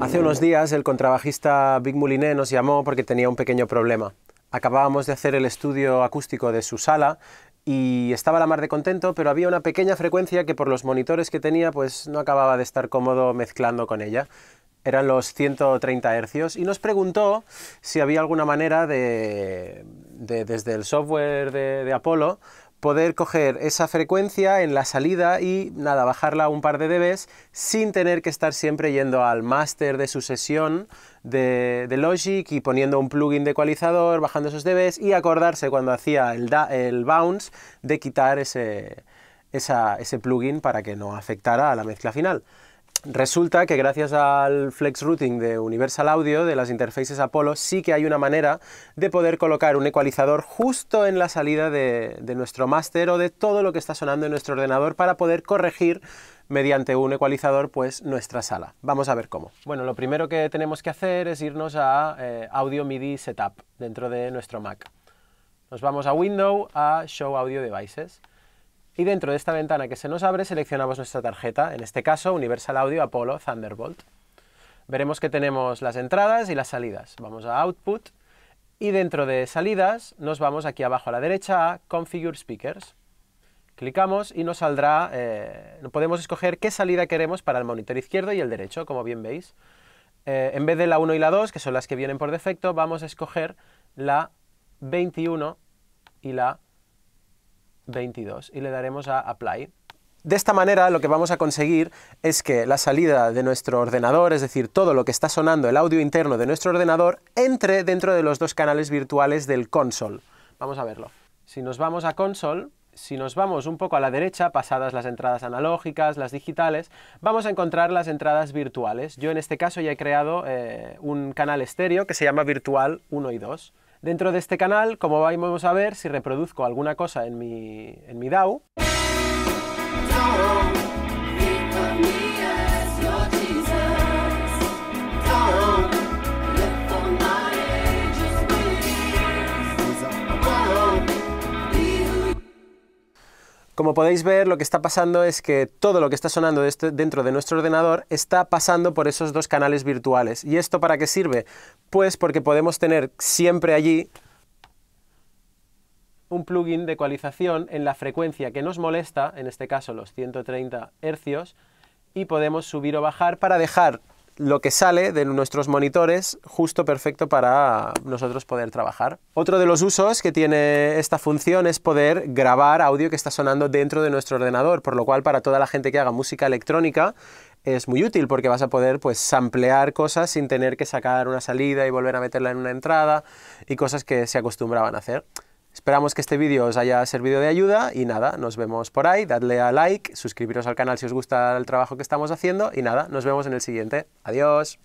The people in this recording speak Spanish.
Hace unos días el contrabajista Big Moulinet nos llamó porque tenía un pequeño problema. Acabábamos de hacer el estudio acústico de su sala y estaba la mar de contento, pero había una pequeña frecuencia que por los monitores que tenía pues no acababa de estar cómodo mezclando con ella. Eran los 130 hercios y nos preguntó si había alguna manera de, desde el software de, de Apollo poder coger esa frecuencia en la salida y nada, bajarla un par de dBs sin tener que estar siempre yendo al máster de su sesión de, Logic y poniendo un plugin de ecualizador, bajando esos dBs y acordarse cuando hacía el, bounce de quitar ese, ese plugin para que no afectara a la mezcla final. Resulta que gracias al flex routing de Universal Audio de las interfaces Apollo sí que hay una manera de poder colocar un ecualizador justo en la salida de, nuestro máster o de todo lo que está sonando en nuestro ordenador para poder corregir mediante un ecualizador pues nuestra sala. Vamos a ver cómo. Bueno, lo primero que tenemos que hacer es irnos a eh, Audio MIDI Setup dentro de nuestro Mac. Nos vamos a Window a Show Audio Devices y dentro de esta ventana que se nos abre seleccionamos nuestra tarjeta, en este caso Universal Audio Apollo Thunderbolt. Veremos que tenemos las entradas y las salidas. Vamos a Output y dentro de Salidas nos vamos aquí abajo a la derecha a Configure Speakers. Clicamos y nos saldrá, eh, podemos escoger qué salida queremos para el monitor izquierdo y el derecho, como bien veis. Eh, en vez de la 1 y la 2, que son las que vienen por defecto, vamos a escoger la 21 y la 22 y le daremos a Apply. De esta manera lo que vamos a conseguir es que la salida de nuestro ordenador, es decir, todo lo que está sonando, el audio interno de nuestro ordenador, entre dentro de los dos canales virtuales del console. Vamos a verlo. Si nos vamos a console, si nos vamos un poco a la derecha, pasadas las entradas analógicas, las digitales, vamos a encontrar las entradas virtuales. Yo en este caso ya he creado eh, un canal estéreo que se llama virtual 1 y 2. Dentro de este canal, como vamos a ver, si reproduzco alguna cosa en mi, en mi DAW... Como podéis ver, lo que está pasando es que todo lo que está sonando este, dentro de nuestro ordenador está pasando por esos dos canales virtuales. ¿Y esto para qué sirve? Pues porque podemos tener siempre allí un plugin de ecualización en la frecuencia que nos molesta, en este caso los 130 hercios, y podemos subir o bajar para dejar lo que sale de nuestros monitores, justo perfecto para nosotros poder trabajar. Otro de los usos que tiene esta función es poder grabar audio que está sonando dentro de nuestro ordenador, por lo cual para toda la gente que haga música electrónica es muy útil porque vas a poder pues samplear cosas sin tener que sacar una salida y volver a meterla en una entrada y cosas que se acostumbraban a hacer. Esperamos que este vídeo os haya servido de ayuda y nada, nos vemos por ahí, dadle a like, suscribiros al canal si os gusta el trabajo que estamos haciendo y nada, nos vemos en el siguiente. Adiós.